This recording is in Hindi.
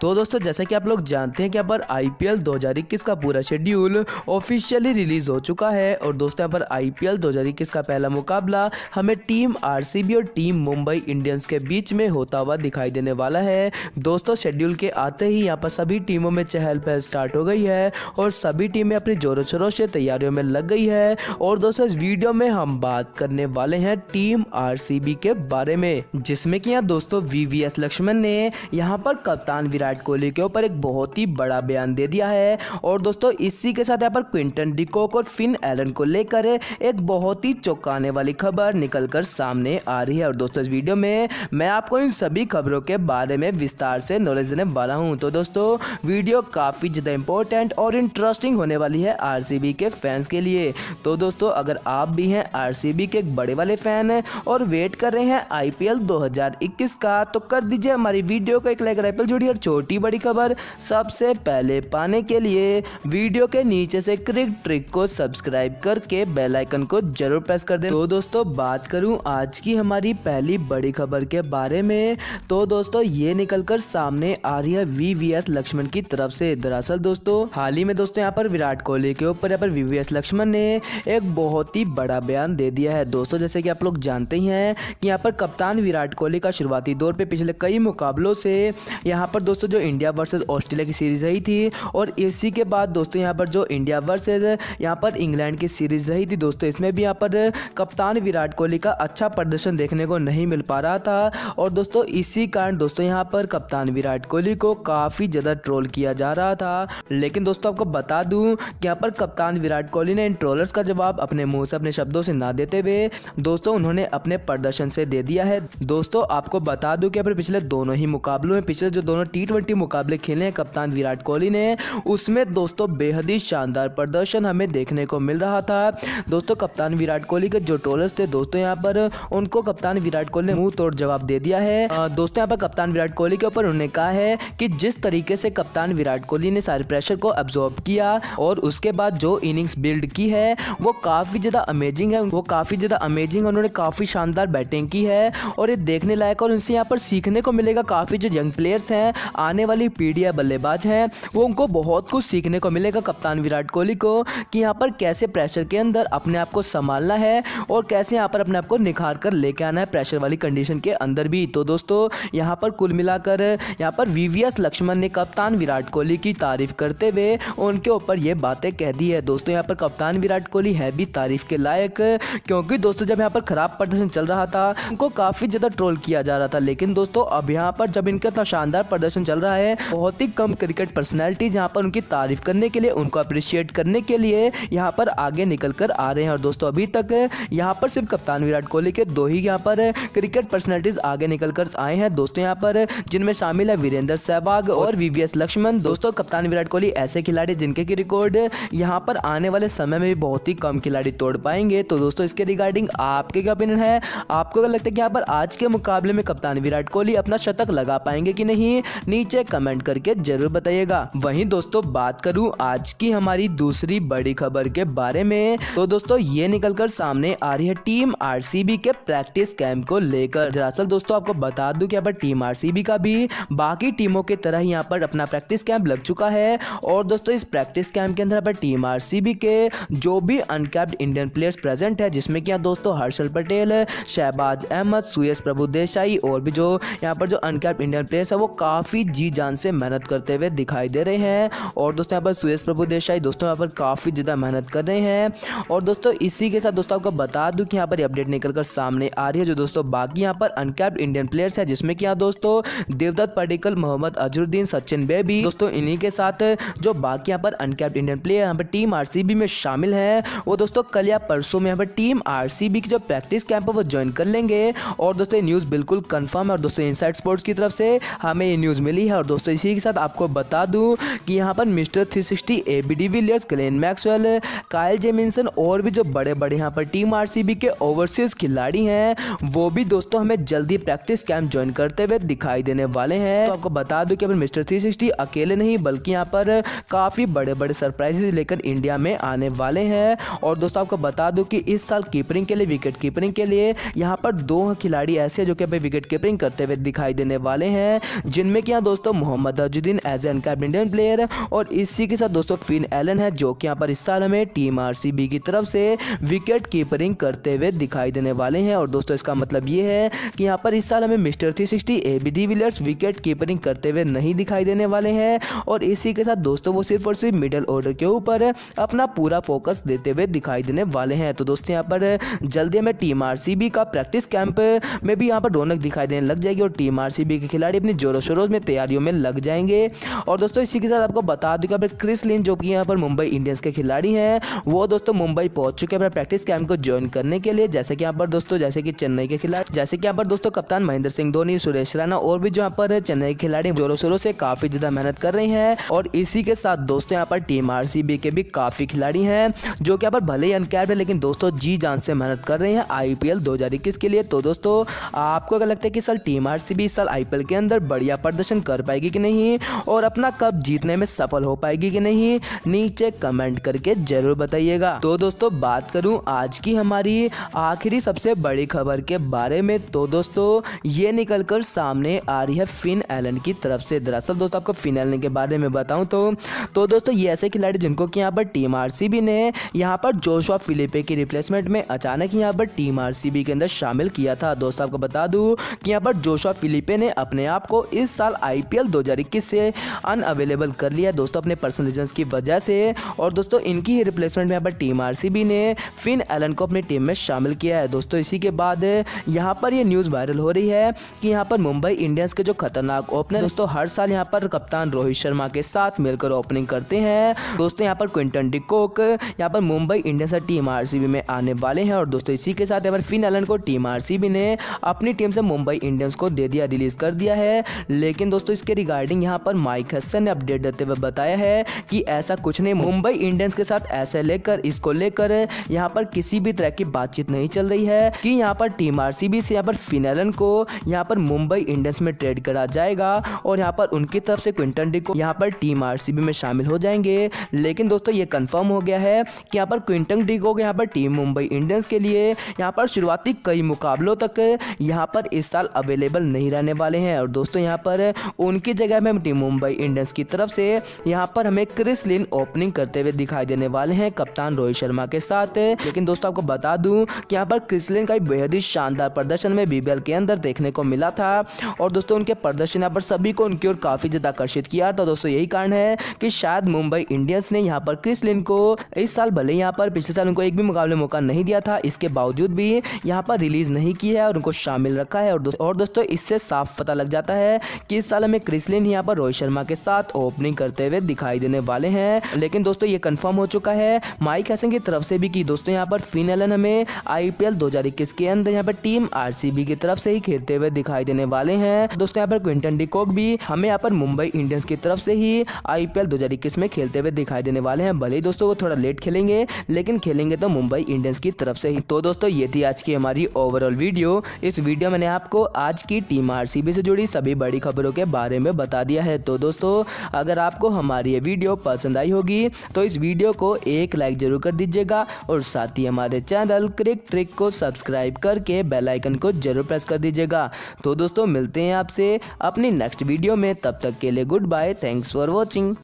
तो दोस्तों जैसा कि आप लोग जानते हैं कि यहाँ पर आई पी एल का पूरा शेड्यूल ऑफिशियली रिलीज हो चुका है और दोस्तों यहाँ पर आई पी एल का पहला मुकाबला हमें टीम आर और टीम मुंबई इंडियंस के बीच में होता हुआ दिखाई देने वाला है दोस्तों शेड्यूल के आते ही यहाँ पर सभी टीमों में चहल पहल स्टार्ट हो गई है और सभी टीमें अपनी जोरों शोरों से तैयारियों में लग गई है और दोस्तों इस वीडियो में हम बात करने वाले हैं टीम आर के बारे में जिसमे की यहाँ दोस्तों वी लक्ष्मण ने यहाँ पर कप्तान विराट विराट कोहली के ऊपर एक बहुत ही बड़ा बयान दे दिया है और दोस्तों इसी के साथ यहाँ पर क्विंटन डिकॉक और फिन एलन को लेकर एक बहुत ही चौंकाने वाली खबर निकल कर सामने आ रही है और दोस्तों इस वीडियो में मैं आपको इन सभी खबरों के बारे में विस्तार से नॉलेज देने वाला हूँ तो दोस्तों वीडियो काफ़ी ज़्यादा इंपॉर्टेंट और इंटरेस्टिंग होने वाली है आर के फैंस के लिए तो दोस्तों अगर आप भी हैं आर के एक बड़े वाले फ़ैन है और वेट कर रहे हैं आई पी इक्कीस का तो कर दीजिए हमारी वीडियो को एक लाइक राइपल जुड़ी और छोड़ छोटी बड़ी खबर सबसे पहले पाने के लिए वीडियो के नीचे से क्रिक ट्रिक को सब्सक्राइब करके बेल आइकन को जरूर प्रेस कर दें तो दोस्तों बात करूं आज की हमारी पहली बड़ी खबर के बारे में तो दोस्तों ये निकल कर सामने आ रही है वी लक्ष्मण की तरफ से दरअसल दोस्तों हाल ही में दोस्तों यहाँ पर विराट कोहली के ऊपर यहाँ पर वी लक्ष्मण ने एक बहुत ही बड़ा बयान दे दिया है दोस्तों जैसे कि आप लोग जानते ही हैं कि यहाँ पर कप्तान विराट कोहली का शुरुआती दौर पर पिछले कई मुकाबलों से यहाँ पर दोस्तों दोस्तों जो इंडिया वर्सेज ऑस्ट्रेलिया की सीरीज़ रही थी और इसी के बाद दोस्तों यहाँ पर जो इंडिया वर्सेज यहाँ पर इंग्लैंड की सीरीज़ रही थी दोस्तों इसमें भी यहाँ पर कप्तान विराट कोहली का अच्छा प्रदर्शन देखने को नहीं मिल पा रहा था और दोस्तों इसी कारण दोस्तों यहाँ पर कप्तान विराट कोहली को काफ़ी ज़्यादा ट्रोल किया जा रहा था लेकिन दोस्तों आपको बता दूं कि यहाँ पर कप्तान विराट कोहली ने इन ट्रोलर्स का जवाब अपने मुंह से अपने शब्दों से ना देते हुए दोस्तों उन्होंने अपने प्रदर्शन से दे दिया है दोस्तों आपको बता दूं कि पिछले दोनों ही मुकाबलों में पिछले जो दोनों टी ट्वेंटी मुकाबले खेले हैं कप्तान विराट कोहली ने उसमें दोस्तों बेहद ही शानदार प्रदर्शन हमें देखने को मिल रहा था दोस्तों कप्तान विराट कोहली के जो ट्रोलर्स थे दोस्तों यहाँ पर उनको कप्तान विराट कोहली ने मुंह तोड़ जवाब दे दिया है दोस्तों यहाँ पर कप्तान विराट कोहली के ऊपर उन्होंने कहा है कि जिस तरीके से कप्तान विराट कोहली ने सारे प्रेशर को अब्जॉर्ब किया और उसके बाद जो इनिंग्स बिल्ड की है वो काफ़ी ज़्यादा अमेजिंग है वो काफ़ी ज़्यादा अमेजिंग है उन्होंने काफ़ी शानदार बैटिंग की है और ये देखने लायक और उनसे यहाँ पर सीखने को मिलेगा काफ़ी जो यंग प्लेयर्स हैं आने वाली पीढ़ी या बल्लेबाज है वो उनको बहुत कुछ सीखने को मिलेगा कप्तान विराट कोहली को कि यहाँ पर कैसे प्रेशर के अंदर अपने आप को संभालना है और कैसे यहाँ पर अपने आप को निखार कर लेके आना है प्रेशर वाली कंडीशन के अंदर भी तो दोस्तों यहाँ पर कुल मिलाकर यहाँ पर वी लक्ष्मण ने कप्तान विराट कोहली की तारीफ करते हुए उनके ऊपर ये बातें कह दी है दोस्तों यहाँ पर कप्तान विराट कोहली है भी तारीफ के लायक क्योंकि दोस्तों जब यहाँ पर खराब प्रदर्शन चल रहा था उनको काफ़ी ज़्यादा ट्रोल किया जा रहा था लेकिन दोस्तों अब यहाँ पर जब इनका शानदार प्रदर्शन चल चल रहा है बहुत ही कम क्रिकेट पर्सनैलिटी यहाँ पर उनकी तारीफ करने के लिए उनको अप्रिशिएट करने के लिए यहाँ पर आगे निकल कर आ रहे हैं और दोस्तों अभी तक यहाँ पर सिर्फ कप्तान विराट कोहली के दो ही यहाँ पर क्रिकेट पर्सनैलिटीज आगे निकल कर आए हैं दोस्तों यहाँ पर जिनमें शामिल है वीरेंद्र सहवाग और वीवीएस लक्ष्मण दोस्तों कप्तान विराट कोहली ऐसे खिलाड़ी जिनके की रिकॉर्ड यहाँ पर आने वाले समय में भी बहुत ही कम खिलाड़ी तोड़ पाएंगे तो दोस्तों इसके रिगार्डिंग आपके क्या ओपिनियन है आपको क्या लगता है कि यहाँ पर आज के मुकाबले में कप्तान विराट कोहली अपना शतक लगा पाएंगे कि नहीं नीचे नीचे कमेंट करके जरूर बताइएगा वही दोस्तों बात करूँ आज की हमारी दूसरी बड़ी खबर के बारे में तो दोस्तों ये निकल कर सामने आ रही है टीम आर के प्रैक्टिस कैंप को लेकर दरअसल दोस्तों आपको बता दू की टीम आर का भी बाकी टीमों की तरह यहाँ पर अपना प्रैक्टिस कैंप लग चुका है और दोस्तों इस प्रैक्टिस कैंप के अंदर टीम आरसीबी के जो भी अनकैप्ड इंडियन प्लेयर्स प्रेजेंट है जिसमें कि दोस्तों हर्षल पटेल शहबाज अहमद सुयस प्रभु देसाई और भी जो यहाँ पर जो अनकैप्ड इंडियन प्लेयर्स है वो काफ़ी नागरिक जी जान से मेहनत करते हुए दिखाई दे रहे हैं और दोस्तों यहाँ पर सुरेश प्रभु देसाई दोस्तों यहाँ पर काफ़ी ज़्यादा मेहनत कर रहे हैं और दोस्तों इसी के साथ दोस्तों आपको बता दूँ कि यहाँ पर अपडेट निकल कर सामने आ रही है जो दोस्तों बाकी यहाँ पर अनकैप्ड इंडियन प्लेयर्स है जिसमें कि यहाँ दोस्तों देवदत्त पडिकल मोहम्मद अजरुद्दीन सचिन बेबी दोस्तों इन्हीं के साथ जो बाकी यहाँ पर अनकैप्ड इंडियन प्लेयर यहाँ पर टीम आर में शामिल है वो दोस्तों कल या परसों में यहाँ पर टीम आर की जो प्रैक्टिस कैंप है वो ज्वाइन कर लेंगे और दोस्तों न्यूज़ बिल्कुल कन्फर्म है और दोस्तों इनसाइड स्पोर्ट्स की तरफ से हमें ये न्यूज़ मिली मिली है और दोस्तों इसी के साथ आपको बता दूं कि यहाँ पर mister 360 A B de Villiers Glenn Maxwell Kyle Jamieson और भी जो बड़े बड़े यहाँ पर टीम आर के ओवरसीज खिलाड़ी हैं वो भी दोस्तों हमें जल्दी प्रैक्टिस कैंप ज्वाइन करते हुए दिखाई देने वाले हैं तो आपको बता दूँ कि अब मिस्टर थ्री अकेले नहीं बल्कि यहाँ पर काफ़ी बड़े बड़े सरप्राइजेज लेकर इंडिया में आने वाले हैं और दोस्तों आपको बता दूँ कि इस साल कीपरिंग के लिए विकेट कीपरिंग के लिए यहाँ पर दो खिलाड़ी ऐसे जो कि हमें विकेट कीपरिंग करते हुए दिखाई देने वाले हैं जिनमें कि यहाँ दोस्तों Mohammad Azharuddin as an badminton player और इसी के साथ दोस्तों फिन एलन है जो कि यहाँ पर इस साल हमें टीम आर की तरफ से विकेट कीपरिंग करते हुए दिखाई देने वाले हैं और दोस्तों इसका मतलब ये है कि यहाँ पर इस साल हमें mister three sixty A B de Villiers wicket keeping करते हुए नहीं दिखाई देने वाले हैं और इसी के साथ दोस्तों वो सिर्फ और सिर्फ मिडल ऑर्डर के ऊपर अपना पूरा फोकस देते हुए दिखाई देने वाले हैं तो दोस्तों यहाँ पर जल्दी हमें टीम आर का प्रैक्टिस कैंप में भी यहाँ पर रौनक दिखाई देने लग जाएगी और टीम आर के खिलाड़ी अपने जोरों शोरों में तैयार तैयारियों में लग जाएंगे और दोस्तों इसी के साथ आपको बता दूँ कि अपने क्रिस लिन जो कि यहाँ पर मुंबई इंडियंस के खिलाड़ी हैं वो दोस्तों मुंबई पहुंच चुके हैं अपने प्रैक्टिस कैंप को ज्वाइन करने के लिए जैसे कि यहाँ पर दोस्तों जैसे कि चेन्नई के खिलाड़ी जैसे कि यहाँ पर दोस्तों कप्तान महेंद्र सिंह धोनी सुरेश रैना और भी जो यहाँ पर चेन्नई के खिलाड़ी जोरों शोरों से काफी ज्यादा मेहनत कर रहे हैं और इसी के साथ दोस्तों यहाँ पर टीम आर के भी काफी खिलाड़ी हैं जो कि यहाँ पर भले ही अनकैप है लेकिन दोस्तों जी जान से मेहनत कर रहे हैं आईपीएल 2021 के लिए तो दोस्तों आपको अगर लगता है कि सर टीम आर इस साल आईपीएल के अंदर बढ़िया प्रदर्शन कर पाएगी कि नहीं और अपना कप जीतने में सफल हो पाएगी कि नहीं नीचे कमेंट करके जरूर बताइएगा तो दोस्तों बात करूं आज की हमारी आखिरी सबसे बड़ी खबर के बारे में तो दोस्तों ये निकल कर सामने आ रही है फिन एलन की तरफ से दरअसल दोस्तों आपको फिन एलन के बारे में बताऊं तो तो दोस्तों ये ऐसे खिलाड़ी जिनको कि यहाँ पर टीम आरसीबी ने यहाँ पर जोशुआ फिलिपे की रिप्लेसमेंट में अचानक यहाँ पर टीम आरसीबी के अंदर शामिल किया था दोस्तों आपको बता दूं कि यहाँ पर जोशुआ फिलिपे ने अपने आप को इस साल आई आईपीएल 2021 से अन अवेलेबल कर लिया दोस्तों अपने पर्सनल रीजन्स की वजह से और दोस्तों इनकी ही रिप्लेसमेंट में यहाँ पर टीम आरसीबी ने फिन एलन को अपनी टीम में शामिल किया है दोस्तों इसी के बाद यहाँ पर ये न्यूज़ वायरल हो रही है कि यहाँ पर मुंबई इंडियंस के जो खतरनाक ओपनर दोस्तों हर साल यहाँ पर कप्तान रोहित शर्मा के साथ मिलकर ओपनिंग करते हैं दोस्तों यहाँ पर क्विंटन डिकोक यहाँ पर मुंबई इंडियंस और टीम आर में आने वाले हैं और दोस्तों इसी के साथ यहाँ पर फिन एलन को टीम आर ने अपनी टीम से मुंबई इंडियंस को दे दिया रिलीज कर दिया है लेकिन दोस्तों दोस्तों इसके रिगार्डिंग यहाँ पर माइक हसन ने अपडेट देते हुए बताया है कि ऐसा कुछ नहीं मुंबई इंडियंस के साथ ऐसे लेकर इसको लेकर यहाँ पर किसी भी तरह की बातचीत नहीं चल रही है कि यहाँ पर टीम आर सी से यहाँ पर फिनेलन को यहाँ पर मुंबई इंडियंस में ट्रेड करा जाएगा और यहाँ पर उनकी तरफ से क्विंटन डी को यहाँ पर टीम आर में शामिल हो जाएंगे लेकिन दोस्तों ये कन्फर्म हो गया है कि यहाँ पर क्विंटन डी को यहाँ पर टीम मुंबई इंडियंस के लिए यहाँ पर शुरुआती कई मुकाबलों तक यहाँ पर इस साल अवेलेबल नहीं रहने वाले हैं और दोस्तों यहाँ पर उनकी जगह में टीम मुंबई इंडियंस की तरफ से यहाँ पर हमें क्रिस लिन ओपनिंग करते हुए दिखाई देने वाले हैं कप्तान रोहित शर्मा के साथ लेकिन दोस्तों आपको बता दूं कि यहाँ पर क्रिस लिन का बेहद ही शानदार प्रदर्शन में बीबीएल के अंदर देखने को मिला था और दोस्तों उनके प्रदर्शन यहाँ पर सभी को उनकी ओर काफ़ी ज़्यादा आकर्षित किया था तो दोस्तों यही कारण है कि शायद मुंबई इंडियंस ने यहाँ पर क्रिस लिन को इस साल भले यहाँ पर पिछले साल उनको एक भी मुकाबले मौका नहीं दिया था इसके बावजूद भी यहाँ पर रिलीज नहीं किया है और उनको शामिल रखा है और दोस्तों इससे साफ पता लग जाता है कि इस साल हमें क्रिसलिन यहाँ पर रोहित शर्मा के साथ ओपनिंग करते हुए दिखाई देने वाले हैं लेकिन दोस्तों ये कंफर्म हो चुका है माइक हैसन की तरफ से भी की दोस्तों यहाँ पर फिन एलन हमें आईपीएल 2021 के अंदर यहाँ पर टीम आरसीबी की तरफ से ही खेलते हुए दिखाई देने वाले हैं दोस्तों यहाँ पर क्विंटन डिकॉक भी हमें यहाँ पर मुंबई इंडियंस की तरफ से ही आईपीएल इक्कीस में खेलते हुए दिखाई देने वाले हैं भले ही दोस्तों वो थोड़ा लेट खेलेंगे लेकिन खेलेंगे तो मुंबई इंडियंस की तरफ से ही तो दोस्तों ये थी आज की हमारी ओवरऑल वीडियो इस वीडियो मैंने आपको आज की टीम आरसीबी से जुड़ी सभी बड़ी खबरों के बारे में बता दिया है तो दोस्तों अगर आपको हमारी ये वीडियो पसंद आई होगी तो इस वीडियो को एक लाइक जरूर कर दीजिएगा और साथ ही हमारे चैनल क्रिक ट्रिक को सब्सक्राइब करके बेलाइकन को जरूर प्रेस कर दीजिएगा तो दोस्तों मिलते हैं आपसे अपनी नेक्स्ट वीडियो में तब तक के लिए goodbye thanks for watching